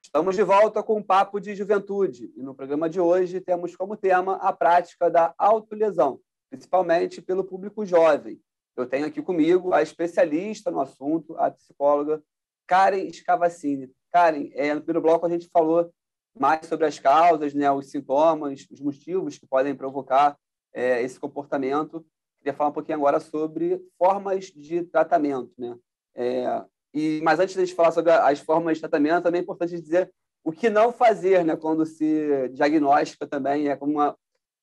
Estamos de volta com o Papo de Juventude e no programa de hoje temos como tema a prática da autolesão, principalmente pelo público jovem. Eu tenho aqui comigo a especialista no assunto, a psicóloga Karen Scavacini. Karen, é, no primeiro bloco a gente falou mais sobre as causas, né, os sintomas, os motivos que podem provocar é, esse comportamento queria falar um pouquinho agora sobre formas de tratamento. Né? É, e, mas antes de a gente falar sobre as formas de tratamento, também é importante dizer o que não fazer né, quando se diagnostica também, é como uma,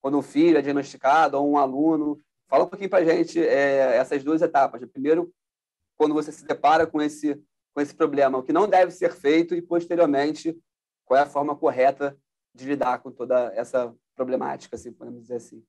quando um filho é diagnosticado ou um aluno. Fala um pouquinho para a gente é, essas duas etapas. Né? Primeiro, quando você se depara com esse, com esse problema, o que não deve ser feito e, posteriormente, qual é a forma correta de lidar com toda essa problemática, assim, podemos dizer assim.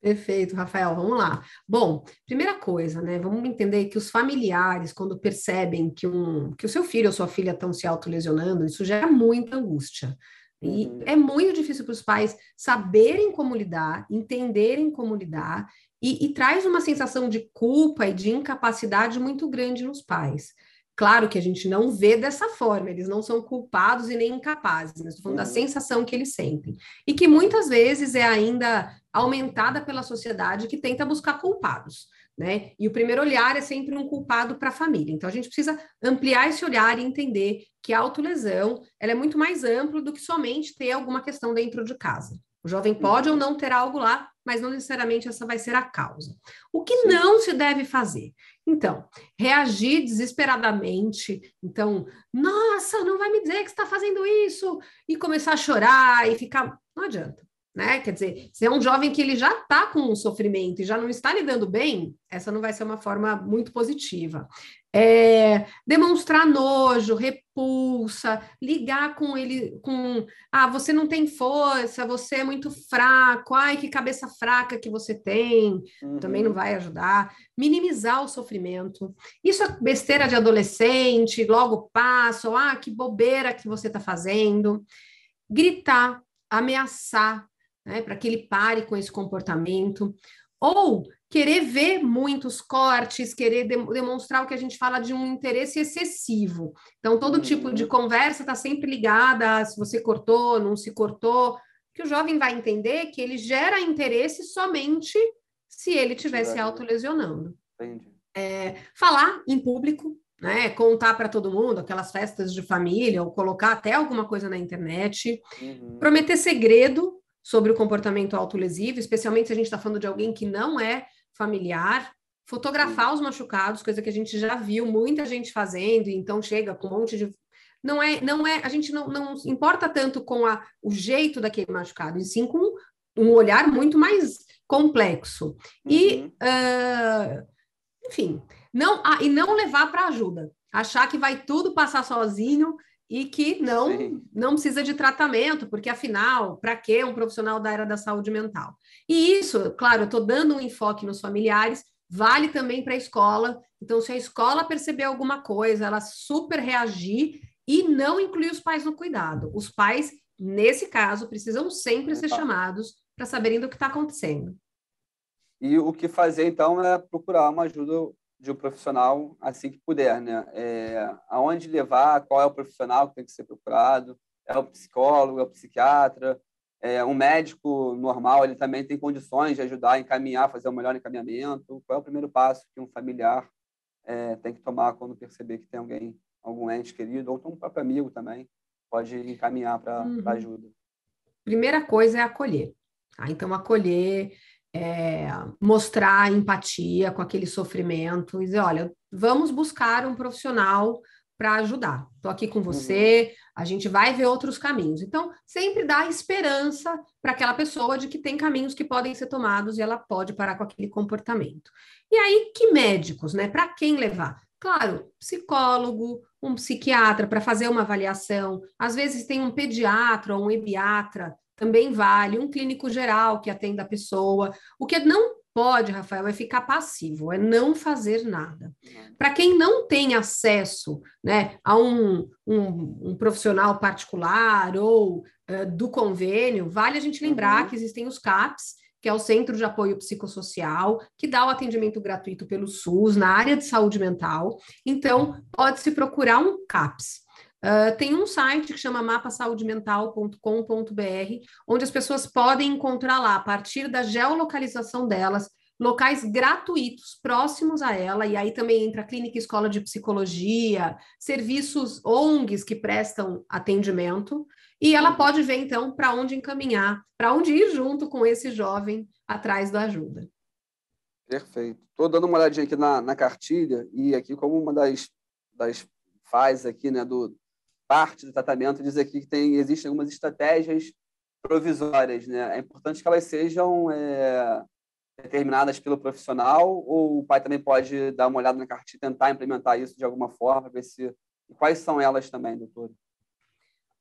Perfeito, Rafael, vamos lá. Bom, primeira coisa, né? Vamos entender que os familiares, quando percebem que, um, que o seu filho ou sua filha estão se autolesionando, isso gera muita angústia. E uhum. é muito difícil para os pais saberem como lidar, entenderem como lidar, e, e traz uma sensação de culpa e de incapacidade muito grande nos pais. Claro que a gente não vê dessa forma, eles não são culpados e nem incapazes, mas estou falando da uhum. sensação que eles sentem. E que muitas vezes é ainda aumentada pela sociedade que tenta buscar culpados. Né? E o primeiro olhar é sempre um culpado para a família. Então a gente precisa ampliar esse olhar e entender que a autolesão ela é muito mais ampla do que somente ter alguma questão dentro de casa. O jovem pode uhum. ou não ter algo lá, mas não necessariamente essa vai ser a causa. O que Sim. não se deve fazer? Então, reagir desesperadamente. Então, nossa, não vai me dizer que está fazendo isso e começar a chorar e ficar. Não adianta né? Quer dizer, se é um jovem que ele já está com um sofrimento e já não está lidando bem, essa não vai ser uma forma muito positiva. É, demonstrar nojo, repulsa, ligar com ele com ah, você não tem força, você é muito fraco, ai, que cabeça fraca que você tem, uhum. também não vai ajudar. Minimizar o sofrimento. Isso é besteira de adolescente, logo passa, ah, que bobeira que você está fazendo. Gritar, ameaçar, né, para que ele pare com esse comportamento, ou querer ver muitos cortes, querer de demonstrar o que a gente fala de um interesse excessivo. Então, todo tipo de uhum. conversa está sempre ligada a se você cortou, não se cortou, que o jovem vai entender que ele gera interesse somente se ele estivesse autolesionando. É, falar em público, né, contar para todo mundo aquelas festas de família, ou colocar até alguma coisa na internet, uhum. prometer segredo, sobre o comportamento autolesivo, especialmente se a gente está falando de alguém que não é familiar, fotografar os machucados, coisa que a gente já viu muita gente fazendo, então chega com um monte de não é, não é, a gente não, não importa tanto com a, o jeito daquele machucado, e sim com um olhar muito mais complexo. E, uhum. uh, enfim, não, ah, e não levar para ajuda, achar que vai tudo passar sozinho e que não, não precisa de tratamento, porque afinal, para que um profissional da área da saúde mental? E isso, claro, eu estou dando um enfoque nos familiares, vale também para a escola. Então, se a escola perceber alguma coisa, ela super reagir e não incluir os pais no cuidado. Os pais, nesse caso, precisam sempre ser chamados para saberem do que está acontecendo. E o que fazer, então, é procurar uma ajuda de um profissional assim que puder, né? É, aonde levar, qual é o profissional que tem que ser procurado, é o psicólogo, é o psiquiatra, é um médico normal, ele também tem condições de ajudar encaminhar, fazer o melhor encaminhamento, qual é o primeiro passo que um familiar é, tem que tomar quando perceber que tem alguém, algum ente querido, ou um próprio amigo também, pode encaminhar para uhum. ajuda. Primeira coisa é acolher. Tá? Então, acolher, é, mostrar empatia com aquele sofrimento e dizer: olha, vamos buscar um profissional para ajudar. Estou aqui com você, a gente vai ver outros caminhos. Então, sempre dá esperança para aquela pessoa de que tem caminhos que podem ser tomados e ela pode parar com aquele comportamento. E aí, que médicos, né? Para quem levar? Claro, psicólogo, um psiquiatra para fazer uma avaliação. Às vezes tem um pediatra ou um ebiatra também vale, um clínico geral que atenda a pessoa. O que não pode, Rafael, é ficar passivo, é não fazer nada. Para quem não tem acesso né, a um, um, um profissional particular ou uh, do convênio, vale a gente lembrar uhum. que existem os CAPs, que é o Centro de Apoio Psicossocial, que dá o atendimento gratuito pelo SUS na área de saúde mental. Então, pode-se procurar um CAPS. Ah, tem um site que chama mapasaudemental.com.br, onde as pessoas podem encontrar lá, a partir da geolocalização delas, locais gratuitos próximos a ela, e aí também entra clínica escola de psicologia, serviços ONGs que prestam atendimento, e ela uhum. pode ver então para onde encaminhar, para onde ir junto com esse jovem atrás da ajuda. Perfeito. Estou dando uma olhadinha aqui na, na, cartilha e aqui como uma das, das fases aqui né, do, parte do tratamento diz aqui que tem, existem algumas estratégias provisórias, né? É importante que elas sejam é, determinadas pelo profissional ou o pai também pode dar uma olhada na cartilha e tentar implementar isso de alguma forma, ver se quais são elas também, doutor.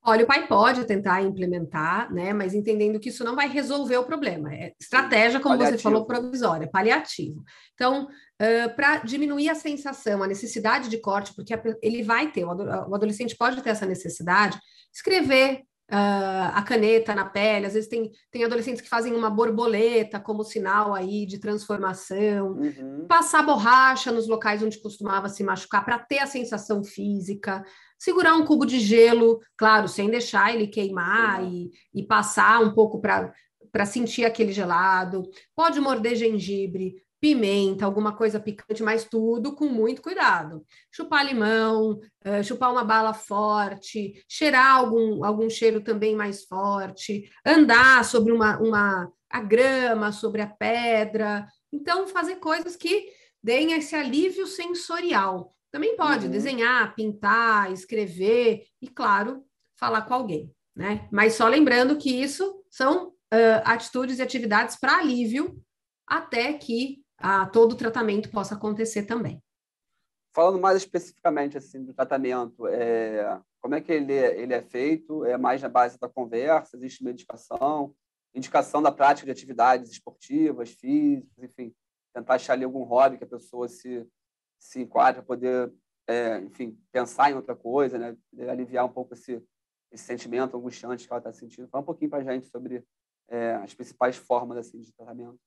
Olha, o pai pode tentar implementar, né? Mas entendendo que isso não vai resolver o problema. É estratégia, como paliativo. você falou, provisória, paliativo. Então, uh, para diminuir a sensação, a necessidade de corte, porque ele vai ter, o adolescente pode ter essa necessidade, escrever Uh, a caneta na pele, às vezes tem, tem adolescentes que fazem uma borboleta como sinal aí de transformação, uhum. passar borracha nos locais onde costumava se machucar para ter a sensação física, segurar um cubo de gelo, claro, sem deixar ele queimar uhum. e, e passar um pouco para para sentir aquele gelado, pode morder gengibre, pimenta, alguma coisa picante, mas tudo com muito cuidado. Chupar limão, eh, chupar uma bala forte, cheirar algum, algum cheiro também mais forte, andar sobre uma, uma a grama, sobre a pedra. Então, fazer coisas que deem esse alívio sensorial. Também pode uhum. desenhar, pintar, escrever e, claro, falar com alguém. Né? Mas só lembrando que isso são uh, atitudes e atividades para alívio até que a, todo o tratamento possa acontecer também. Falando mais especificamente assim do tratamento, é, como é que ele é, ele é feito? É mais na base da conversa? Existe medicação? Indicação da prática de atividades esportivas, físicas, enfim, tentar achar ali algum hobby que a pessoa se, se enquadra, poder, é, enfim, pensar em outra coisa, né? aliviar um pouco esse, esse sentimento angustiante que ela está sentindo. Fala um pouquinho para a gente sobre é, as principais formas assim, de tratamento.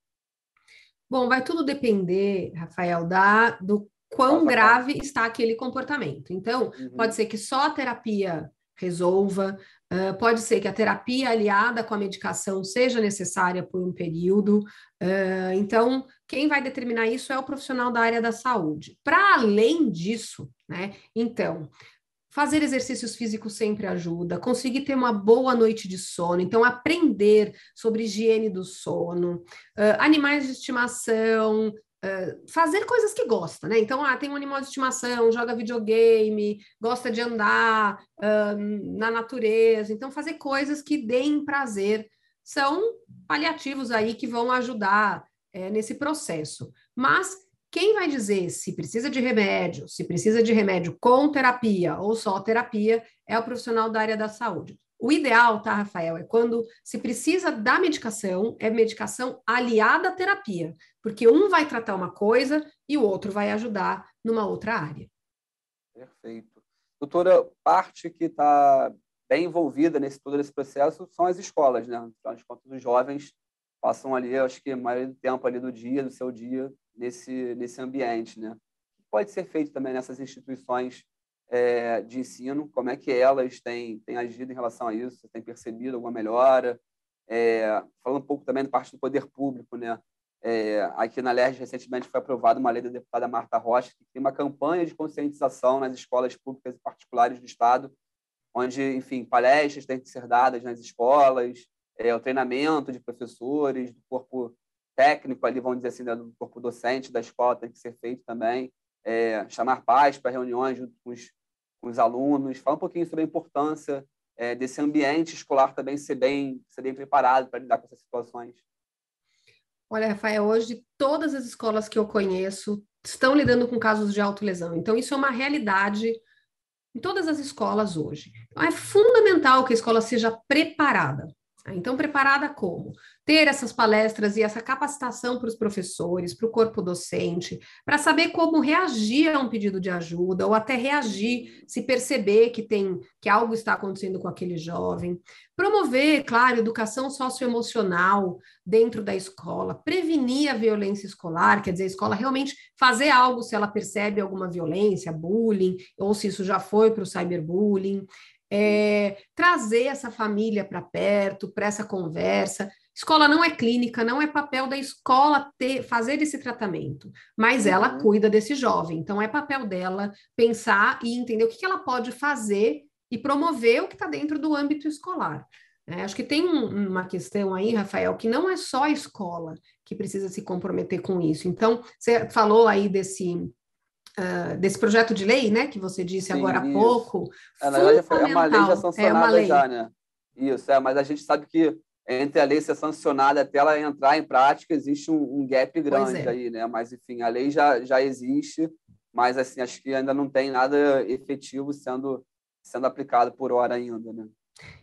Bom, vai tudo depender, Rafael, da, do quão Nossa, grave tá. está aquele comportamento. Então, uhum. pode ser que só a terapia resolva, uh, pode ser que a terapia aliada com a medicação seja necessária por um período. Uh, então, quem vai determinar isso é o profissional da área da saúde. Para além disso, né? Então, Fazer exercícios físicos sempre ajuda, conseguir ter uma boa noite de sono, então aprender sobre higiene do sono, uh, animais de estimação, uh, fazer coisas que gosta, né? Então, ah, tem um animal de estimação, joga videogame, gosta de andar uh, na natureza, então fazer coisas que deem prazer são paliativos aí que vão ajudar é, nesse processo. Mas quem vai dizer se precisa de remédio, se precisa de remédio com terapia ou só terapia, é o profissional da área da saúde. O ideal, tá, Rafael, é quando se precisa da medicação, é medicação aliada à terapia, porque um vai tratar uma coisa e o outro vai ajudar numa outra área. Perfeito. Doutora, parte que está bem envolvida nesse todo esse processo são as escolas, né? Afinal de contas, os jovens passam ali, acho que a maioria do tempo ali do dia, do seu dia, nesse, nesse ambiente, né? Pode ser feito também nessas instituições é, de ensino, como é que elas têm, têm agido em relação a isso, têm percebido alguma melhora? É, falando um pouco também da parte do poder público, né? É, aqui na LERJ, recentemente, foi aprovada uma lei da deputada Marta Rocha, que tem uma campanha de conscientização nas escolas públicas e particulares do Estado, onde, enfim, palestras têm que ser dadas nas escolas, é, o treinamento de professores, do corpo técnico ali, vamos dizer assim, né, do corpo docente da escola tem que ser feito também, é, chamar pais para reuniões junto com os, com os, alunos, falar um pouquinho sobre a importância é, desse ambiente escolar também ser bem, ser bem preparado para lidar com essas situações. Olha, Rafael, hoje todas as escolas que eu conheço estão lidando com casos de autolesão. Então, isso é uma realidade em todas as escolas hoje. Então, é fundamental que a escola seja preparada. Ah, então, preparada como? Ter essas palestras e essa capacitação para os professores, para o corpo docente, para saber como reagir a um pedido de ajuda, ou até reagir, se perceber que tem que algo está acontecendo com aquele jovem. Promover, claro, educação socioemocional dentro da escola, prevenir a violência escolar, quer dizer, a escola realmente fazer algo se ela percebe alguma violência, bullying, ou se isso já foi para o cyberbullying, é, trazer essa família para perto, para essa conversa. Escola não é clínica, não é papel da escola ter, fazer esse tratamento, mas ela uhum. cuida desse jovem, então é papel dela pensar e entender o que, que ela pode fazer e promover o que está dentro do âmbito escolar. É, acho que tem um, uma questão aí, Rafael, que não é só a escola que precisa se comprometer com isso. Então, você falou aí desse ah, desse projeto de lei, né, que você disse Sim, agora isso. há pouco. É, na verdade, é uma lei já é sancionada é lei. já, né? Isso, é, mas a gente sabe que entre a lei ser sancionada até ela entrar em prática, existe um, um gap grande é. aí, né? Mas, enfim, a lei já, já existe, mas, assim, acho que ainda não tem nada efetivo sendo, sendo aplicado por hora ainda, né?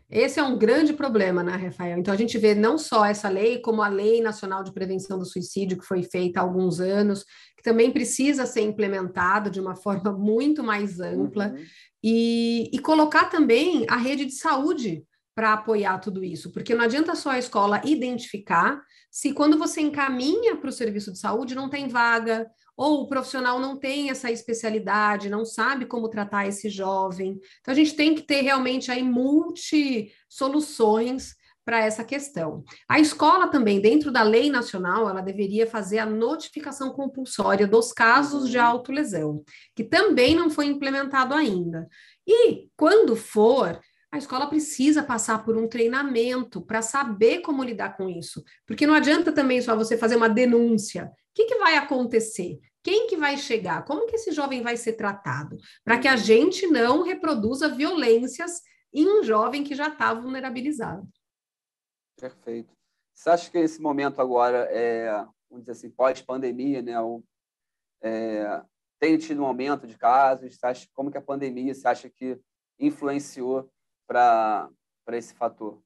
Esse é um grande problema, né, Rafael? Então, a gente vê não só essa lei, como a Lei Nacional de Prevenção do Suicídio, que foi feita há alguns anos, que também precisa ser implementada de uma forma muito mais ampla, uhum. e, e colocar também a rede de saúde para apoiar tudo isso, porque não adianta só a escola identificar se quando você encaminha para o serviço de saúde não tem vaga, ou o profissional não tem essa especialidade, não sabe como tratar esse jovem. Então a gente tem que ter realmente aí multi soluções para essa questão. A escola também, dentro da lei nacional, ela deveria fazer a notificação compulsória dos casos de autolesão, que também não foi implementado ainda. E quando for, a escola precisa passar por um treinamento para saber como lidar com isso, porque não adianta também só você fazer uma denúncia. O que, que vai acontecer? Quem que vai chegar? Como que esse jovem vai ser tratado? Para que a gente não reproduza violências em um jovem que já está vulnerabilizado. Perfeito. Você acha que esse momento agora é, vamos dizer assim, pós-pandemia, né? é, tem tido um aumento de casos? Você acha, como que a pandemia, você acha que influenciou para esse fator?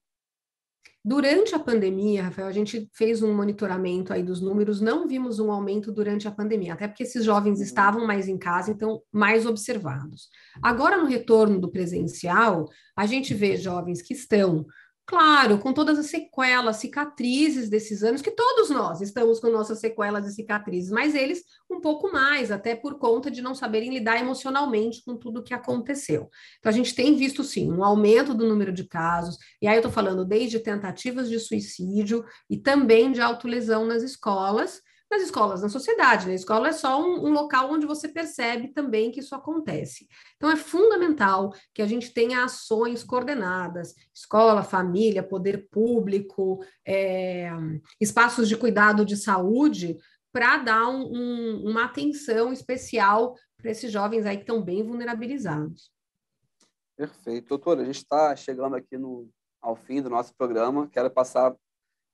Durante a pandemia, Rafael, a gente fez um monitoramento aí dos números, não vimos um aumento durante a pandemia, até porque esses jovens uhum. estavam mais em casa, então mais observados. Agora, no retorno do presencial, a gente vê jovens que estão Claro, com todas as sequelas, cicatrizes desses anos, que todos nós estamos com nossas sequelas e cicatrizes, mas eles um pouco mais, até por conta de não saberem lidar emocionalmente com tudo o que aconteceu. Então, a gente tem visto, sim, um aumento do número de casos, e aí eu estou falando desde tentativas de suicídio e também de autolesão nas escolas, nas escolas, na sociedade. Na né? escola é só um, um, local onde você percebe também que isso acontece. Então, é fundamental que a gente tenha ações coordenadas: escola, família, poder público, é, espaços de cuidado de saúde, para dar um, um, uma atenção especial para esses jovens aí que estão bem vulnerabilizados. Perfeito. Doutora, a gente está chegando aqui no, ao fim do nosso programa. Quero passar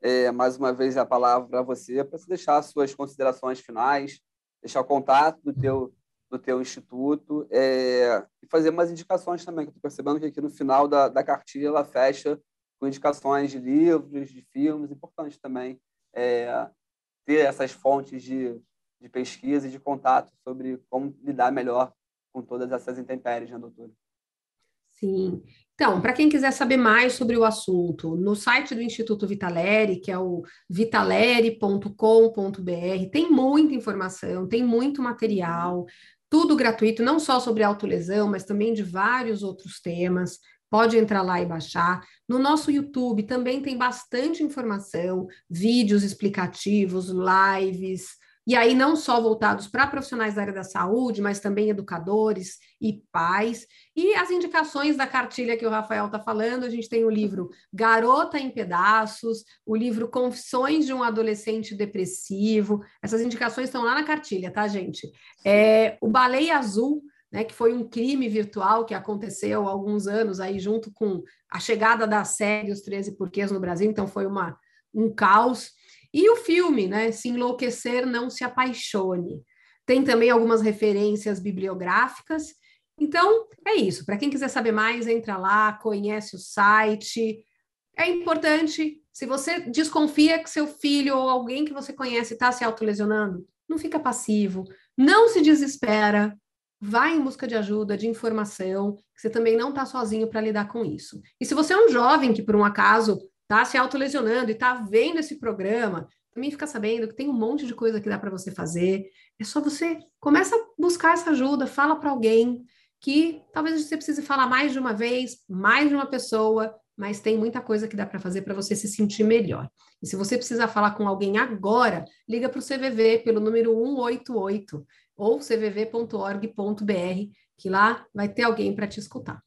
é, mais uma vez a palavra para você, para você deixar suas considerações finais, deixar o contato do teu, do teu instituto é, e fazer umas indicações também, estou percebendo que aqui no final da, da cartilha ela fecha com indicações de livros, de filmes, importante também é, ter essas fontes de, de pesquisa e de contato sobre como lidar melhor com todas essas intempéries, né, doutora? Sim. Então, para quem quiser saber mais sobre o assunto, no site do Instituto Vitaleri, que é o vitaleri.com.br, tem muita informação, tem muito material, tudo gratuito, não só sobre autolesão, mas também de vários outros temas. Pode entrar lá e baixar. No nosso YouTube também tem bastante informação, vídeos explicativos, lives, e aí, não só voltados para profissionais da área da saúde, mas também educadores e pais. E as indicações da cartilha que o Rafael está falando, a gente tem o livro Garota em Pedaços, o livro Confissões de um Adolescente Depressivo. Essas indicações estão lá na cartilha, tá, gente? É, o Baleia Azul, né, que foi um crime virtual que aconteceu há alguns anos aí junto com a chegada da série Os 13 Porquês no Brasil, então foi uma, um caos. E o filme, né? Se enlouquecer, não se apaixone. Tem também algumas referências bibliográficas. Então, é isso. Para quem quiser saber mais, entra lá, conhece o site. É importante, se você desconfia que seu filho ou alguém que você conhece está se autolesionando, não fica passivo, não se desespera, vá em busca de ajuda, de informação, que você também não está sozinho para lidar com isso. E se você é um jovem que, por um acaso, tá se autolesionando e tá vendo esse programa, também fica sabendo que tem um monte de coisa que dá para você fazer. É só você começa a buscar essa ajuda, fala para alguém que talvez você precise falar mais de uma vez, mais de uma pessoa, mas tem muita coisa que dá para fazer para você se sentir melhor. E se você precisar falar com alguém agora, liga para o CVV pelo número 188 ou cvv.org.br, que lá vai ter alguém para te escutar.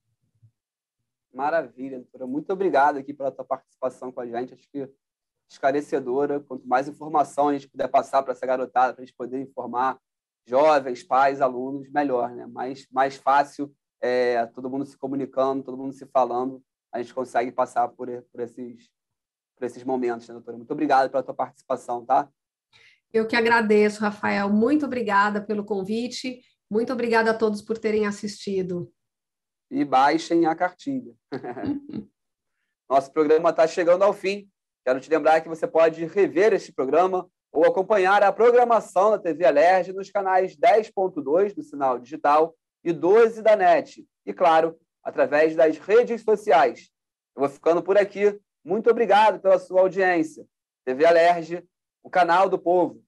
Maravilha, doutora. Muito obrigado aqui pela tua participação com a gente. Acho que esclarecedora. Quanto mais informação a gente puder passar para essa garotada, para a gente poder informar jovens, pais, alunos, melhor, né? Mais, mais fácil, é, todo mundo se comunicando, todo mundo se falando, a gente consegue passar por, por, esses, por esses momentos, né, doutora? Muito obrigado pela tua participação, tá? Eu que agradeço, Rafael. Muito obrigada pelo convite. Muito obrigada a todos por terem assistido e baixem a cartilha. Nosso programa está chegando ao fim. Quero te lembrar que você pode rever este programa ou acompanhar a programação da TV Alerj nos canais 10.2 do Sinal Digital e 12 da NET. E, claro, através das redes sociais. Eu vou ficando por aqui. Muito obrigado pela sua audiência. TV Alerj, o canal do povo.